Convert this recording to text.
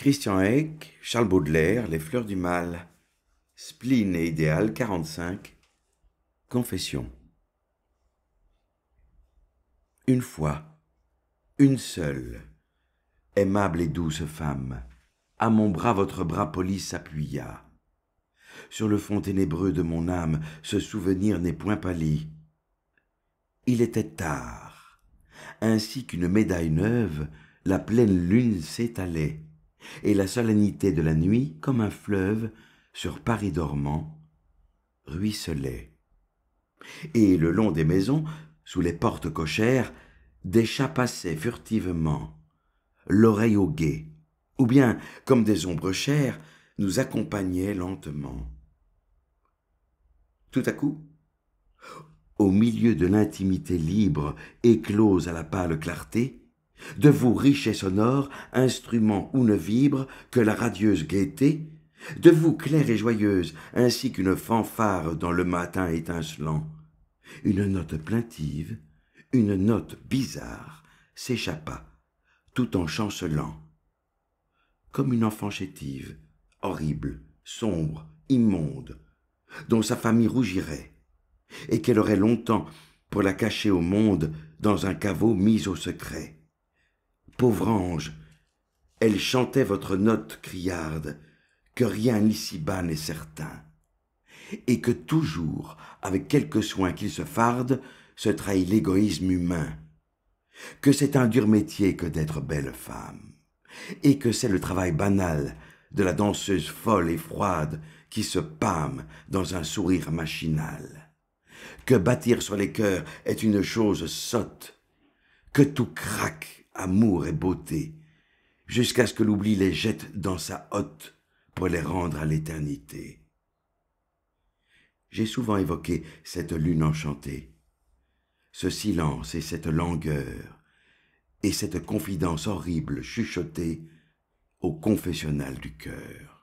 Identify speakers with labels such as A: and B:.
A: Christian Eck, Charles Baudelaire, Les Fleurs du Mal, Spleen et Idéal 45, Confession. Une fois, une seule, aimable et douce femme, à mon bras votre bras poli s'appuya. Sur le fond ténébreux de mon âme, ce souvenir n'est point pâli. Il était tard. Ainsi qu'une médaille neuve, la pleine lune s'étalait et la solennité de la nuit, comme un fleuve, sur Paris dormant, ruisselait. Et le long des maisons, sous les portes cochères, des chats passaient furtivement, l'oreille au guet, ou bien, comme des ombres chères, nous accompagnaient lentement. Tout à coup, au milieu de l'intimité libre, éclose à la pâle clarté, de vous riche et sonore, instrument où ne vibre que la radieuse gaieté, de vous claire et joyeuse, ainsi qu'une fanfare dans le matin étincelant. Une note plaintive, une note bizarre s'échappa, tout en chancelant. Comme une enfant chétive, horrible, sombre, immonde, dont sa famille rougirait, et qu'elle aurait longtemps pour la cacher au monde dans un caveau mis au secret. Pauvre ange, elle chantait votre note criarde, que rien ici-bas n'est certain, et que toujours, avec quelque soin qu'il se farde, se trahit l'égoïsme humain, que c'est un dur métier que d'être belle femme, et que c'est le travail banal de la danseuse folle et froide qui se pâme dans un sourire machinal, que bâtir sur les cœurs est une chose sotte, que tout craque amour et beauté, jusqu'à ce que l'oubli les jette dans sa hotte pour les rendre à l'éternité. J'ai souvent évoqué cette lune enchantée, ce silence et cette langueur, et cette confidence horrible chuchotée au confessionnal du cœur.